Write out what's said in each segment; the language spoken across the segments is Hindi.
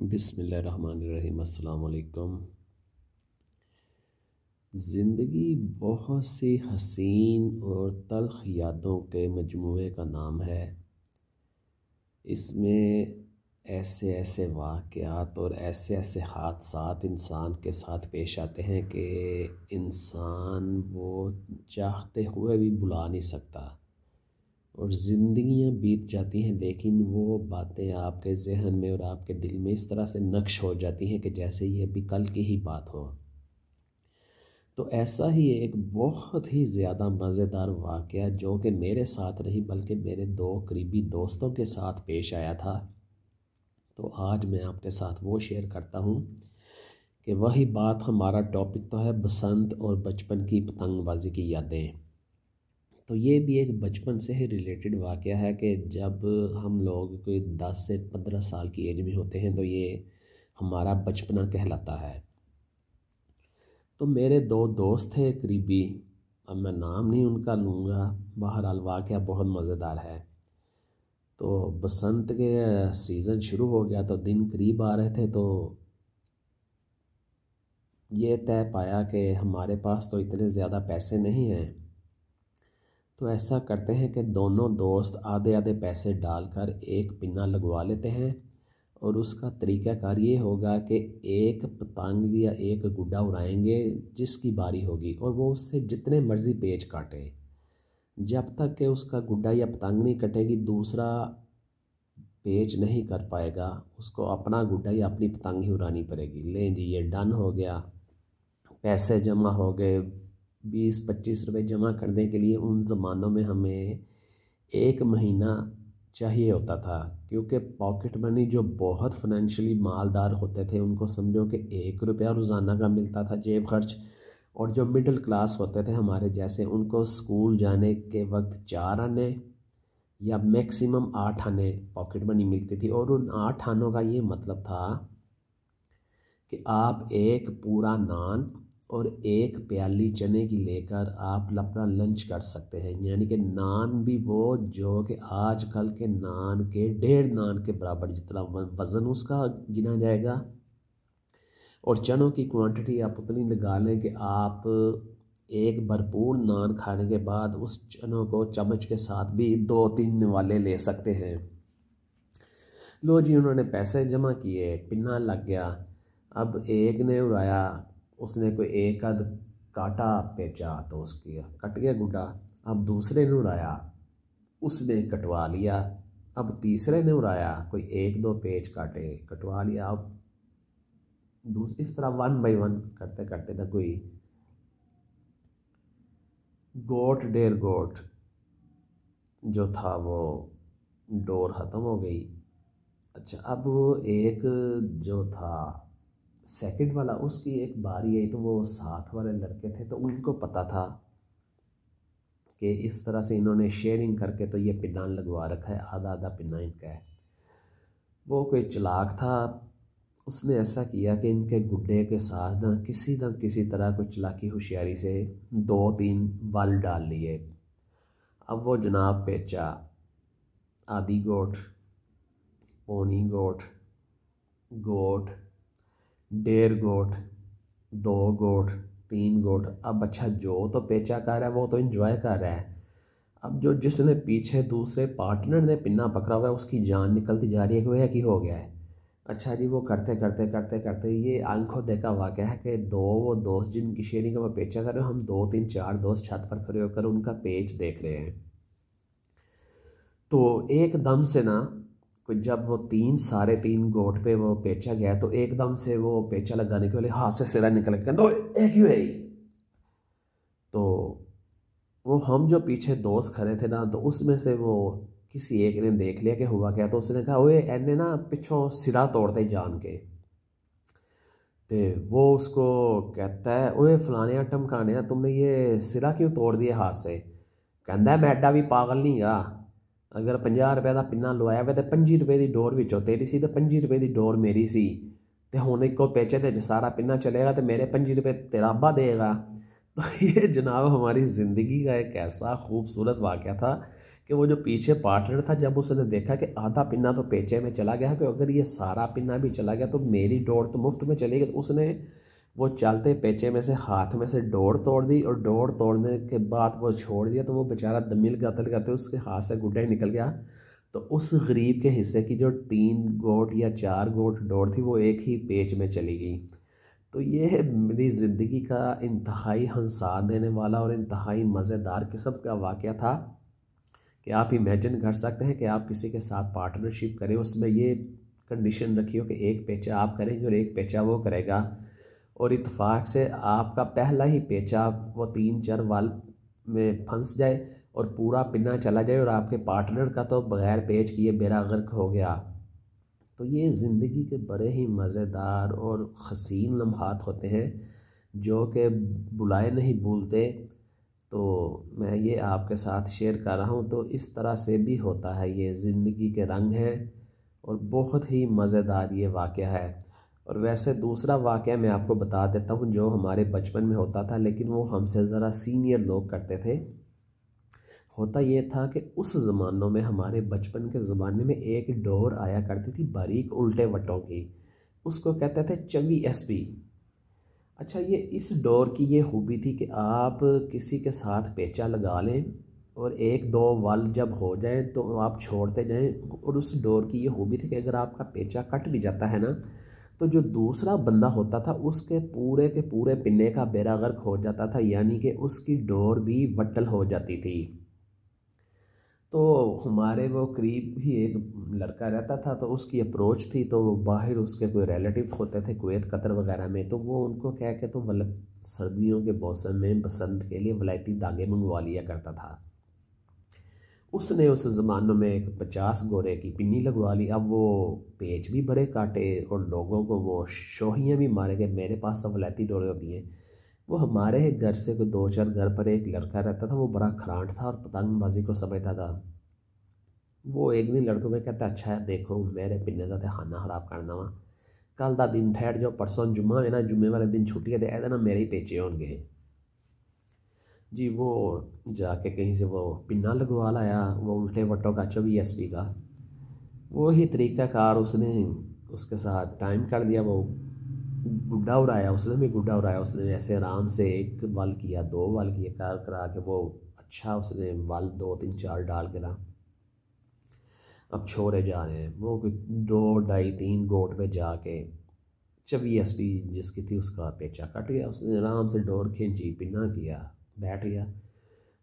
बिसमीम् ज़िंदगी बहुत सी हसीन और तलख यादों के मजमू का नाम है इसमें ऐसे ऐसे वाक़ात और ऐसे ऐसे हादसा इंसान के साथ पेश आते हैं कि इंसान वो चाहते हुए भी भुला नहीं सकता और ज़िंदियाँ बीत जाती हैं लेकिन वो बातें आपके जहन में और आपके दिल में इस तरह से नक्श हो जाती हैं कि जैसे ये अभी कल की ही बात हो तो ऐसा ही एक बहुत ही ज़्यादा मज़ेदार वाक़ जो कि मेरे साथ नहीं बल्कि मेरे दो करीबी दोस्तों के साथ पेश आया था तो आज मैं आपके साथ वो शेयर करता हूँ कि वही बात हमारा टॉपिक तो है बसंत और बचपन की पतंगबाजी की यादें तो ये भी एक बचपन से ही रिलेटेड वाक़ है कि जब हम लोग कोई दस से पंद्रह साल की एज में होते हैं तो ये हमारा बचपना कहलाता है तो मेरे दो दोस्त थे करीबी अब मैं नाम नहीं उनका लूँगा बहरहाल वाक़ बहुत मज़ेदार है तो बसंत के सीज़न शुरू हो गया तो दिन करीब आ रहे थे तो ये तय पाया कि हमारे पास तो इतने ज़्यादा पैसे नहीं हैं तो ऐसा करते हैं कि दोनों दोस्त आधे आधे पैसे डालकर एक पिन्ना लगवा लेते हैं और उसका तरीकाकार ये होगा कि एक पतंग या एक गुड्डा उड़ाएंगे जिसकी बारी होगी और वो उससे जितने मर्ज़ी पेज काटे जब तक कि उसका गुड्डा या पतंग नहीं कटेगी दूसरा पेज नहीं कर पाएगा उसको अपना गुड्डा या अपनी पतंग ही उड़ानी पड़ेगी लें जी ये डन हो गया पैसे जमा हो गए बीस पच्चीस रुपए जमा करने के लिए उन ज़मानों में हमें एक महीना चाहिए होता था क्योंकि पॉकेट मनी जो बहुत फाइनेंशियली मालदार होते थे उनको समझो कि एक रुपया रोज़ाना का मिलता था जेब खर्च और जो मिडिल क्लास होते थे हमारे जैसे उनको स्कूल जाने के वक्त चार आने या मैक्सिमम आठ आने पॉकेट मनी मिलती थी और उन आठ आनों का ये मतलब था कि आप एक पूरा नान और एक प्याली चने की लेकर आप अपना लंच कर सकते हैं यानी कि नान भी वो जो कि आज कल के नान के डेढ़ नान के बराबर जितना वज़न उसका गिना जाएगा और चनों की क्वांटिटी आप उतनी लगा लें कि आप एक भरपूर नान खाने के बाद उस चनों को चम्मच के साथ भी दो तीन वाले ले सकते हैं लो जी उन्होंने पैसे जमा किए पिन्ना लग गया अब एक ने उड़ाया उसने कोई एक अद काटा पेचा तो उसकी कट गया गुड्डा अब दूसरे ने उड़ाया उसने कटवा लिया अब तीसरे ने उड़ाया कोई एक दो पेज काटे कटवा लिया अब इस तरह वन बाई वन करते करते ना कोई गोट डेर गोट जो था वो डोर ख़त्म हो गई अच्छा अब एक जो था सेकंड वाला उसकी एक बारी आई तो वो साथ वाले लड़के थे तो उनको पता था कि इस तरह से इन्होंने शेयरिंग करके तो ये पिनान लगवा रखा है आधा आधा पिना इनका है वो कोई चलाक था उसने ऐसा किया कि इनके गुड्डे के साथ ना किसी ना किसी तरह कोई चलाकी होशियारी से दो तीन बल डाल लिए अब वो जनाब पेचा आदि गोठ पोनी गोठ गोठ डेढ़ गोट दो गोट तीन गोट अब अच्छा जो तो पेचा कर रहा है वो तो इन्जॉय कर रहा है अब जो जिसने पीछे दूसरे पार्टनर ने पिन्ना पकड़ा हुआ है उसकी जान निकलती जा रही है कि वह कि हो गया है अच्छा जी वो करते करते करते करते ये आंखों देखा वाक़ है कि दो वो दोस्त जिनकी शेयरिंग का वो पेचा कर रहे हो हम दो तीन चार दोस्त छत पर खड़े होकर उनका पेज देख रहे हैं तो एक दम से ना को जब वो तीन सारे तीन गोट पे वो पेचा गया तो एकदम से वो पेचा लगाने के वाले हाथ से सिरा निकल के दो एक ही आई तो वो हम जो पीछे दोस्त खड़े थे ना तो उसमें से वो किसी एक ने देख लिया कि हुआ क्या तो उसने कहा वो एने ना पिछों सिरा तोड़ते जान के तो वो उसको कहता है वो फलाने टमकाने तुमने ये सिरा क्यों तोड़ दिया हाथ से कहता है मैडा भी पागल नहीं गा अगर पाँ रुपये का पिन्ना लुआया वे तो पंजी रुपये की डोर भी तेरी सी तो पंजी रुपये की डोर मेरी सी तो हूँ ਇੱਕੋ पेचे तो सारा ਪਿੰਨਾ चलेगा तो मेरे 25 ਰੁਪਏ ਤੇਰਾ ਅੱਬਾ तो ये जनाब हमारी ज़िंदगी का एक ऐसा खूबसूरत वाक़ था कि वो जो पीछे पार्टनर था जब उसने देखा कि आधा पिन्ना तो पेचे में चला गया कि अगर ये सारा पिन्ना भी चला गया तो मेरी डोर तो मुफ्त में चलेगी तो उसने वो चलते पेचे में से हाथ में से डोर तोड़ दी और डोर तोड़ने के बाद वो छोड़ दिया तो वो बेचारा दमिल कतल करते उसके हाथ से गुड्डा ही निकल गया तो उस गरीब के हिस्से की जो तीन गोट या चार गोट डोर थी वो एक ही पेच में चली गई तो ये मेरी ज़िंदगी का इंतहाई हंसा देने वाला और इंतहाई मज़ेदार किस्म का वाक़ था कि आप इमेजिन कर सकते हैं कि आप किसी के साथ पार्टनरशिप करें उसमें ये कंडीशन रखी हो कि एक पेचा आप करेंगे और एक पेचा वो करेगा और इतफाक़ से आपका पहला ही पेचा वो तीन चार वाल में फंस जाए और पूरा पिना चला जाए और आपके पार्टनर का तो बग़ैर पेच किए बेरा गर्क हो गया तो ये ज़िंदगी के बड़े ही मज़ेदार और हसीन लम्हात होते हैं जो कि बुलाए नहीं भूलते तो मैं ये आपके साथ शेयर कर रहा हूँ तो इस तरह से भी होता है ये ज़िंदगी के रंग हैं और बहुत ही मज़ेदार ये वाक़ है और वैसे दूसरा वाक़ मैं आपको बता देता हूँ जो हमारे बचपन में होता था लेकिन वो हमसे ज़रा सीनियर लोग करते थे होता ये था कि उस ज़मानों में हमारे बचपन के ज़माने में एक डोर आया करती थी बारीक उल्टे वटों की उसको कहते थे चवी एस पी अच्छा ये इस डोर की ये खूबी थी कि आप किसी के साथ पेचा लगा लें और एक दो वाल जब हो जाए तो आप छोड़ते जाएँ और उस डोर की ये खूबी थी कि अगर आपका पेचा कट भी जाता है ना तो जो दूसरा बंदा होता था उसके पूरे के पूरे पिन्ने का बेरा गर्क हो जाता था यानी कि उसकी डोर भी वटल हो जाती थी तो हमारे वो करीब ही एक लड़का रहता था तो उसकी अप्रोच थी तो बाहर उसके कोई रिलेटिव होते थे कुवैत कतर वगैरह में तो वो उनको कह के तो मतलब सर्दियों के मौसम में बसंत के लिए वलायती धागे मंगवा लिया करता था उसने उस ज़माने में एक पचास गोरे की पिन्नी लगवा ली अब वो पेच भी बड़े काटे और लोगों को वो शोहियाँ भी मारे गए मेरे पास सवलती डोरे होती हैं वो हमारे घर से कोई दो चार घर पर एक लड़का रहता था वो बड़ा खरांट था और पतंगबाजी को समझता था वो एक दिन लड़कों में कहता अच्छा है देखो मेरे पिन्ने का खाना खराब करना वा कल का दिन ठहर जाओ परसों जुम्मा है ना जुम्मे वाले दिन छुट्टी है तो ऐसा ना मेरे ही पेचे होंगे जी वो जाके कहीं से वो पिन्ना लगवा लाया वो उल्टे वटों का चौबी एस पी का वो तरीका तरीक़ाकार उसने उसके साथ टाइम कर दिया वो गुड्डा उड़ाया उसने भी गुड्डा उड़ाया उसने ऐसे आराम से एक वाल किया दो वाल किया कार करा के वो अच्छा उसने वाल दो तीन चार डाल के ना अब छोड़े जा रहे हैं वो दो ढाई तीन गोट पे जाके चबी एस पी जिसकी थी उसका पेचा कट गया उसने आराम से डोर खींची पिन्ना किया बैठ गया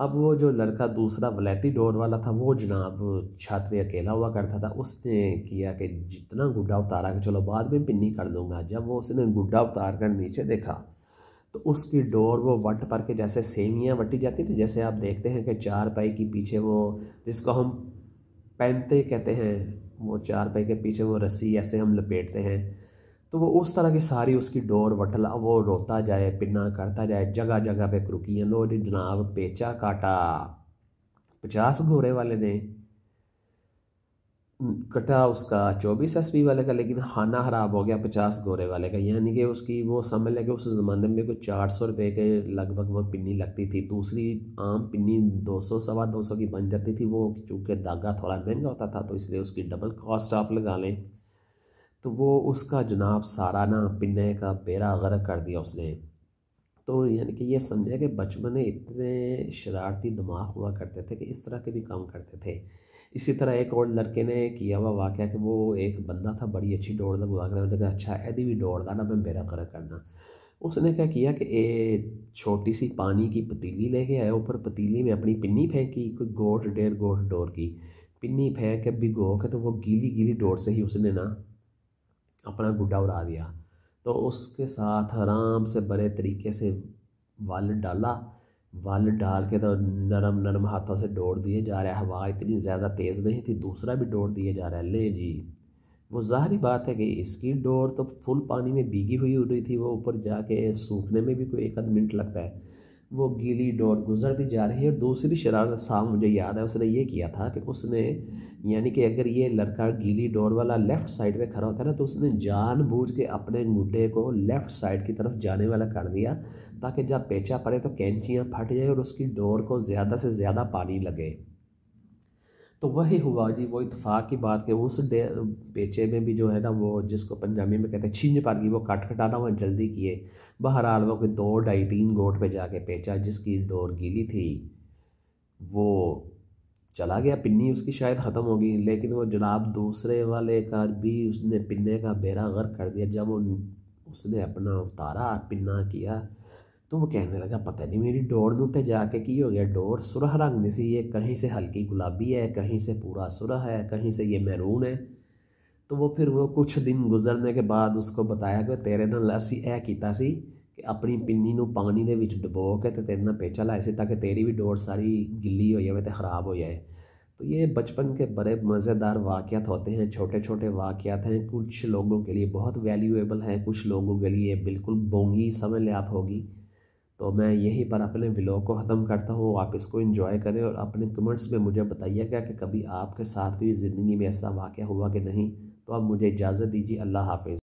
अब वो जो लड़का दूसरा वलैती डोर वाला था वो जनाब छत पे अकेला हुआ करता था उसने किया कि जितना गुड्डा उतारा कि चलो बाद में पिन्नी कर दूंगा जब वो उसने गुड्डा उतार कर नीचे देखा तो उसकी डोर वो वट पर के जैसे सेवियाँ वटी जाती थी जैसे आप देखते हैं कि चार पाई के पीछे वो जिसको हम पहनते कहते हैं वो चार पाई के पीछे वो रस्सी ऐसे हम लपेटते हैं तो वो उस तरह की सारी उसकी डोर वटला वो रोता जाए पिन्ना करता जाए जगह जगह पे क्रुकियाँ लो जी जनाब पेचा काटा पचास घोड़े वाले ने कटा उसका चौबीस एस वाले का लेकिन खाना ख़राब हो गया पचास घोड़े वाले का यानी कि उसकी वो समझ लें कि उस ज़माने में कोई चार सौ रुपये के लगभग वो पिन्नी लगती थी दूसरी आम पिन्नी दो सौ सवा दो सौ की बन जाती थी वो चूँकि धागा थोड़ा महंगा होता था तो इसलिए उसकी डबल कॉस्ट आप लगा लें तो वो उसका जनाब सारा ना पिन्ने का बेरा गर्क कर दिया उसने तो यानी कि ये समझा कि बचपन में इतने शरारती दिमाग हुआ करते थे कि इस तरह के भी काम करते थे इसी तरह एक और लड़के ने किया हुआ वाक़ कि वो एक बंदा था बड़ी अच्छी दौड़ लग वाक उन्होंने कहा अच्छा ऐदी भी दौड़ता ना मैं बेरा कर करना उसने क्या किया कि ए छोटी सी पानी की पतीली लेके आया ऊपर पतीली में अपनी पिन्नी फेंकी कोई गोट डेढ़ गोट डोर की पिन्नी फेंक के भिगो के तो वो गीली गीली डोर से ही उसने ना अपना गुड्डा उड़ा दिया तो उसके साथ आराम से बड़े तरीके से वाल डाला वाल डाल के तो नरम नरम हाथों से डोड़ दिए जा रहा है हवा इतनी ज़्यादा तेज़ नहीं थी दूसरा भी डोड़ दिए जा रहा है ले जी वो ज़ाहरी बात है कि इसकी डोर तो फुल पानी में भीगी हुई उड़ रही थी वो ऊपर जाके सूखने में भी कोई एक आध मिनट लगता है वो गीली डोर गुजर दी जा रही है और दूसरी शरारत साहब मुझे याद है उसने ये किया था कि उसने यानी कि अगर ये लड़का गीली डोर वाला लेफ़्ट साइड पे खड़ा होता है ना तो उसने जानबूझ के अपने गुड्डे को लेफ़्ट साइड की तरफ जाने वाला कर दिया ताकि जब पेचा पड़े तो कैंचियाँ फट जाए और उसकी डोर को ज़्यादा से ज़्यादा पानी लगे तो वही हुआ जी वो इतफाक़ की बात कि उस पेचे में भी जो है ना वो जिसको पंजाबी में कहते हैं पा गई वो काट कटाना वह जल्दी किए बहरहाल वो कोई दो ढाई तीन गोट पे जाके पेचा जिसकी डोर गीली थी वो चला गया पिन्नी उसकी शायद ख़त्म होगी लेकिन वो जनाब दूसरे वाले का भी उसने पिन्ने का बेरा गर कर दिया जब उसने अपना उतारा पिन्ना किया तो वो कहने लगा पता नहीं मेरी डोर उत्ते जाके की हो गया डोर सुरह रंग सी ये कहीं से हल्की गुलाबी है कहीं से पूरा सुरह है कहीं से ये मैरून है तो वो फिर वो कुछ दिन गुजरने के बाद उसको बताया कि तेरे न ਅਸੀਂ ਇਹ किया कि अपनी पिनी नू पानी के ਦੇ डबो के तो तेरे ਤੇਰੇ पेचा ਪੇਚਾ से ताकि तेरी भी डोर सारी गिली हो जाए तो ख़राब हो जाए तो ये बचपन के बड़े मज़ेदार वाक़ात होते हैं छोटे छोटे वाक़ात हैं कुछ लोगों के लिए बहुत वैल्यूएबल हैं कुछ लोगों के लिए बिल्कुल बोंगी समझ ले आप होगी तो मैं यहीं पर अपने व्लॉग को ख़त्म करता हूँ आप इसको इन्जॉय करें और अपने कमेंट्स में मुझे बताइएगा कि कभी आपके साथ भी ज़िंदगी में ऐसा वाक़ हुआ कि नहीं तो आप मुझे इजाज़त दीजिए अल्लाह हाफिज़